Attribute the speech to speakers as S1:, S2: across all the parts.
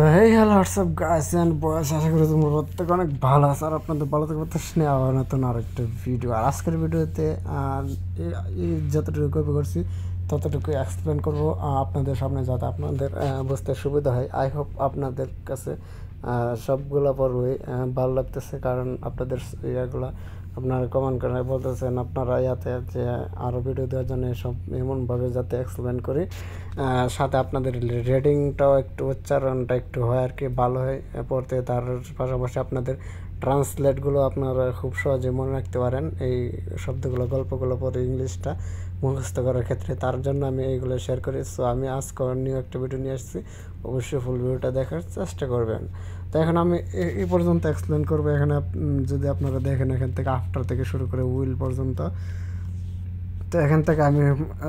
S1: তো এই hello WhatsApp guys and বয়স আশা করি তোমরা প্রত্যেক অনেক ভালো আছে আর আপনাদের ভালো থাকবে তো শুনে আবার নতুন আরেকটা ভিডিও আর আজকের ভিডিওতে যতটুকু কপি করছি ততটুকু এক্সপ্লেন করব আপনাদের সামনে যাতে আপনাদের বুঝতে সুবিধা হয় আই হোপ আপনাদের কাছে সবগুলো পর্বই ভালো লাগতেছে কারণ আপনাদের ইয়েগুলো আপনার কমেন্ট করে বলতেছেন আপনারা ইয়াতে যে আরও ভিডিও দেওয়ার জন্য সব এমনভাবে যাতে এক্সপ্লেন করি সাথে আপনাদের রেডিংটাও একটু উচ্চারণটা একটু হয় আর কি ভালো হয় পড়তে তার পাশাপাশি আপনাদের ট্রান্সলেটগুলো আপনারা খুব সহজে মনে রাখতে পারেন এই শব্দগুলো গল্পগুলো পরে ইংলিশটা মুখস্থ করার ক্ষেত্রে তার জন্য আমি এইগুলো শেয়ার করি সো আমি আজকে নিউ একটা ভিডিও নিয়ে আসছি অবশ্যই ফুল ভিডিওটা দেখার চেষ্টা করবেন তো এখন আমি এই পর্যন্ত এক্সপ্লেন করবো এখানে যদি আপনারা দেখেন এখান থেকে আফটার থেকে শুরু করে উইল পর্যন্ত তো এখান থেকে আমি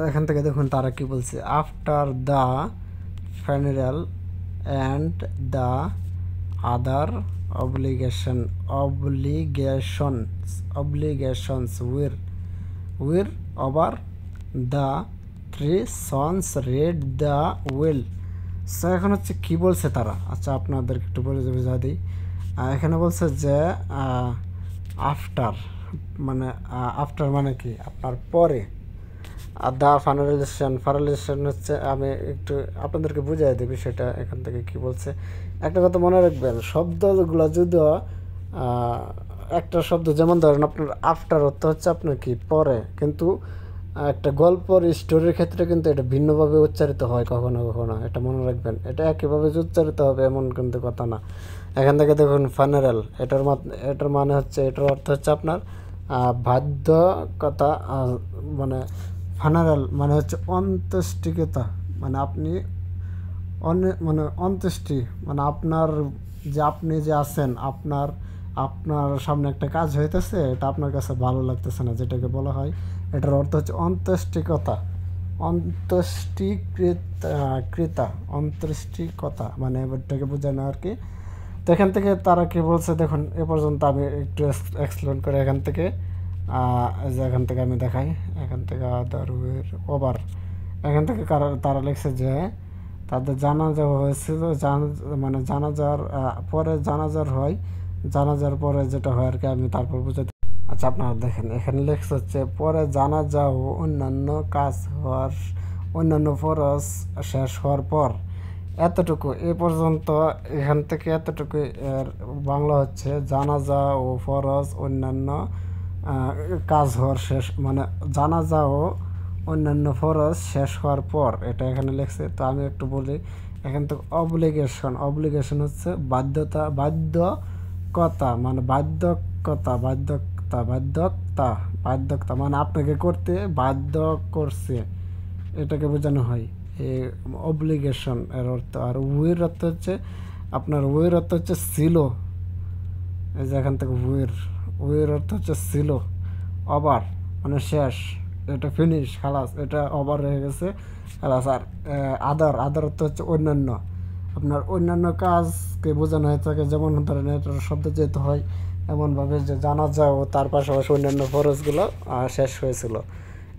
S1: এখান থেকে দেখুন তারা কি বলছে after the funeral and the other obligation obligations obligations were were over the three sons read the will sir এখন হচ্ছে কি বলছে তারা আচ্ছা আপনাদেরকে একটু বলে বোঝা দিই এখানে বলছে যে আফটার মানে আফটার মানে কি আপনার পরে আর দ্য ফাইনালাইজেশন ফাইনালাইজেশন হচ্ছে আমি একটু আপনাদেরকে বুঝাই দেবি সেটা এখান থেকে কি বলছে একটা কথা মনে রাখবেন শব্দগুলো যদিও একটা শব্দ যেমন ধরেন আপনার আফটার অর্থ হচ্ছে আপনার কি পরে কিন্তু একটা গল্পর স্টোরির ক্ষেত্রে কিন্তু এটা ভিন্নভাবে উচ্চারিত হয় কখনো কখনো এটা মনে রাখবেন এটা একইভাবে যে উচ্চারিত হবে এমন কিন্তু কথা না এখান থেকে দেখুন ফানারেল এটার এটার মানে হচ্ছে এটার অর্থ হচ্ছে আপনার বাধ্যকতা মানে ফানারেল মানে হচ্ছে অন্ত্যেষ্টিকতা মানে আপনি অনেক মানে অন্ত্যেষ্টি মানে আপনার যে আপনি যে আছেন আপনার আপনার সামনে একটা কাজ হইতেছে এটা আপনার কাছে ভালো লাগতেছে না যেটাকে বলা হয় এটার অর্থ হচ্ছে অন্ত্যেষ্টিকতা ক্রেতা অন্ত্যেষ্টিকতা মানে এবারটাকে বোঝানো আর কি তো এখান থেকে তারা কি বলছে দেখুন এ পর্যন্ত আমি একটু এক্সপ্লেন করে এখান থেকে যে এখান থেকে আমি দেখাই এখান থেকে দারুয়ের ওভার এখান থেকে তারা লিখছে যে তাদের জানাজা হয়েছিল মানে জানাজার পরে জানাজার হয় জানাজার পরে যেটা হয় আর কি আমি তারপর বুঝাতে আচ্ছা আপনারা দেখেন এখানে লেখা হচ্ছে পরে জানা যাও অন্যান্য কাজ হওয়ার অন্যান্য ফরজ শেষ হওয়ার পর এতটুকু এ পর্যন্ত এখান থেকে এতটুকু এর বাংলা হচ্ছে যা ও ফরজ অন্যান্য কাজ হওয়ার শেষ মানে জানা ও অন্যান্য ফরজ শেষ হওয়ার পর এটা এখানে লেখছে তো আমি একটু বলি এখান থেকে অবলিগেশন অবলিগেশন হচ্ছে বাধ্যতা বাধ্যকতা মানে বাধ্যকতা বাধ্যক বাধ্যকতা বাধ্যকতা বাধ্যকতা মানে আপনাকে করতে বাধ্য করছে এটাকে বোঝানো হয় এ অব্লিগেশন এর অর্থ আর উইয়ের অর্থ হচ্ছে আপনার উইয়ের অর্থ হচ্ছে ছিল এই যে এখান থেকে উইয়ের উইয়ের অর্থ হচ্ছে ছিল অবার মানে শেষ এটা ফিনিশ খালাস এটা অবার হয়ে গেছে খালাস আর আদার আদার অর্থ হচ্ছে অন্যান্য আপনার অন্যান্য কাজকে বোঝানো হয়ে থাকে যেমন ধরেন এটার শব্দ যেহেতু হয় এমনভাবে যে যায় ও তার পাশাপাশি অন্যান্য ফরজগুলো শেষ হয়েছিল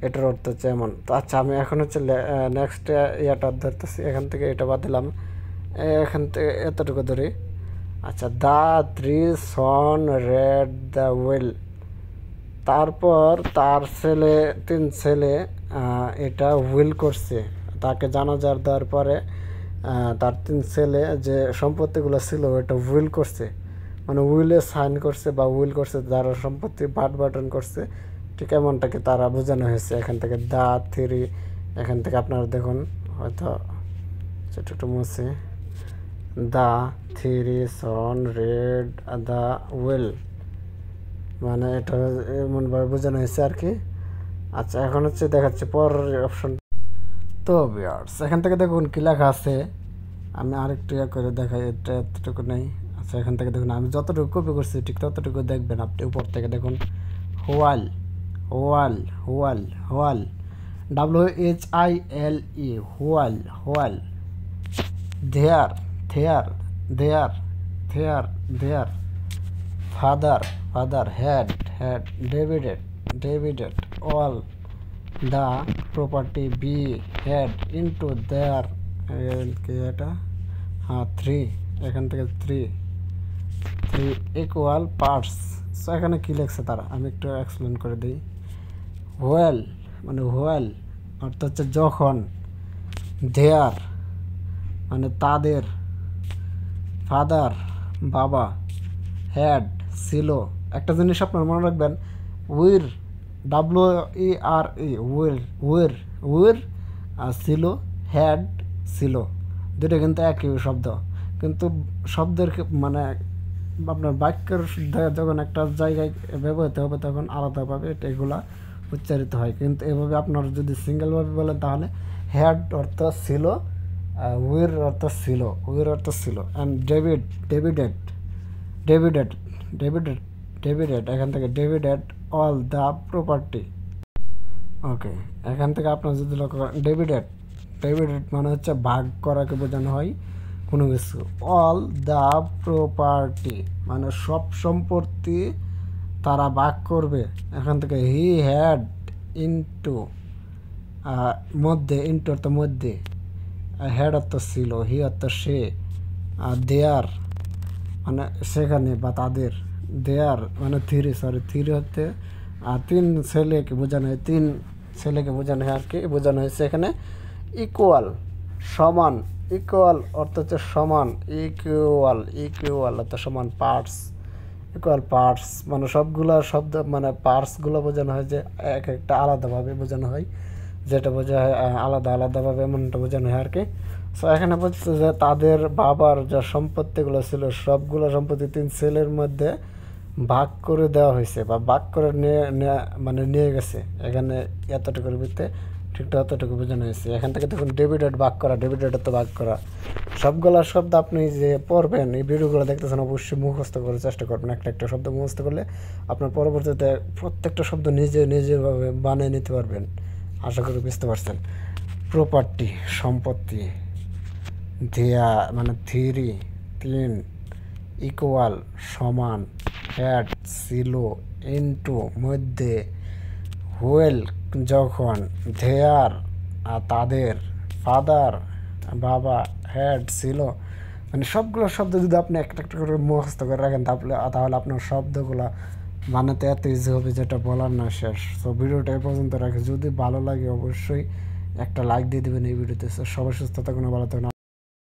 S1: এটার অর্থ হচ্ছে এমন তো আচ্ছা আমি এখন হচ্ছে নেক্সট ইয়াটা ধরতেছি এখান থেকে এটা বাদ দিলাম এখান থেকে এতটুকু ধরি আচ্ছা the three son read the will তারপর তার ছেলে তিন ছেলে এটা উইল করছে তাকে জানাজার দেওয়ার পরে তার তিন ছেলে যে সম্পত্তিগুলো ছিল এটা উইল করছে মানে উইলে সাইন করছে বা উইল করছে যারা সম্পত্তি বাট বাটন করছে ঠিক এমনটাকে তারা বোঝানো হয়েছে এখান থেকে দা থ্রি এখান থেকে আপনারা দেখুন হয়তো ছোটো একটু মুছে the three son read the will মানে এটা এমনভাবে বোঝানো হয়েছে আর কি আচ্ছা এখন হচ্ছে দেখাচ্ছে পরের অপশন তো বিয়ার্স এখান থেকে দেখুন কী লেখা আছে আমি আরেকটু ইয়ে করে দেখাই এটা এতটুকু নেই সো আচ্ছা, এখান থেকে দেখুন আমি যতটুকু কপি করছি ঠিক ততটুকুই দেখবেন আপনি উপর থেকে দেখুন while while while while W H I L E while while there their there their there father father had had divided divided all the property be had into their ক্রিয়েটা আর থ্রি এখান থেকে three three equal parts so এখানে কী লেখছে তারা আমি একটু এক্সপ্লেন করে দিই হোয়েল মানে হোয়েল অর্থ হচ্ছে যখন ধেয়ার মানে তাদের ফাদার বাবা হ্যাড ছিল একটা জিনিস আপনার মনে রাখবেন উইর W E R E will উইর উইর আর ছিল হ্যাড ছিল দুটো কিন্তু একই শব্দ কিন্তু শব্দের মানে আপনার বাক্যের যখন একটা জায়গায় ব্যবহৃত হবে তখন আলাদাভাবে এগুলা উচ্চারিত হয় কিন্তু এভাবে আপনার যদি সিঙ্গেলভাবে বলেন তাহলে হ্যাড অর্থ ছিল উইয়ের অর্থ ছিল উইর অর্থ ছিল অ্যান্ড ডেভিড ডেভিডেড ডেভিডেড ডেভিডেড ডেভিডেড এখান থেকে divided all the property okay এখান থেকে আপনার যদি লক্ষ্য করেন ডেভিডেড ডেভিডেড মানে হচ্ছে ভাগ করাকে বোঝানো হয় কোনো কিছু অল দ্য প্রপার্টি মানে সব সম্পত্তি তারা বাক করবে এখান থেকে হি হ্যাড ইন্টু মধ্যে ইন্টু অর্থ মধ্যে হ্যাড অর্থ ছিল হি অর্থ সে দেয়ার মানে সেখানে বা তাদের দেয়ার মানে থিরি সরি থিরি হতে তিন ছেলেকে বোঝানো হয় তিন ছেলেকে বোঝানো হয় আর কি বোঝানো হয়েছে এখানে ইকুয়াল সমান ইকুয়াল অর্থ হচ্ছে সমান ইকুয়াল ইকুয়াল অর্থ সমান পার্টস ইকুয়াল পার্টস মানে সবগুলো শব্দ মানে পার্টসগুলো বোঝানো হয় যে এক একটা আলাদাভাবে বোঝানো হয় যেটা বোঝা হয় আলাদা আলাদাভাবে এমনটা বোঝানো হয় আর কি সো এখানে বলছে যে তাদের বাবার যা সম্পত্তিগুলো ছিল সবগুলো সম্পত্তি তিন ছেলের মধ্যে ভাগ করে দেওয়া হয়েছে বা ভাগ করে নিয়ে মানে নিয়ে গেছে এখানে এতটুকুর ভিত্তিতে ঠিকটা অতটুকু বুঝে হয়েছে এখান থেকে দেখুন ডেবিট এড বাক করা ডেবিট এড তো বাক করা সবগুলা শব্দ আপনি যে পড়বেন এই ভিডিওগুলো দেখতেছেন অবশ্যই মুখস্থ করার চেষ্টা করবেন একটা একটা শব্দ মুখস্থ করলে আপনার পরবর্তীতে প্রত্যেকটা শব্দ নিজে নিজেভাবে বানিয়ে নিতে পারবেন আশা করি বুঝতে পারছেন প্রপার্টি সম্পত্তি ধেয়া মানে থিরি তিন ইকুয়াল সমান হ্যাট সিলো ইন্টু মধ্যে হুয়েল যখন ধেয়ার তাদের ফাদার বাবা হ্যাড ছিল মানে সবগুলো শব্দ যদি আপনি একটা একটা করে মুখস্থ করে রাখেন তাহলে তাহলে আপনার শব্দগুলো বানাতে এত ইজি হবে যেটা বলার না শেষ তো ভিডিওটা এ পর্যন্ত রাখে যদি ভালো লাগে অবশ্যই একটা লাইক দিয়ে দেবেন এই ভিডিওতে সবাই সুস্থ থাকুন ভালো থাকুন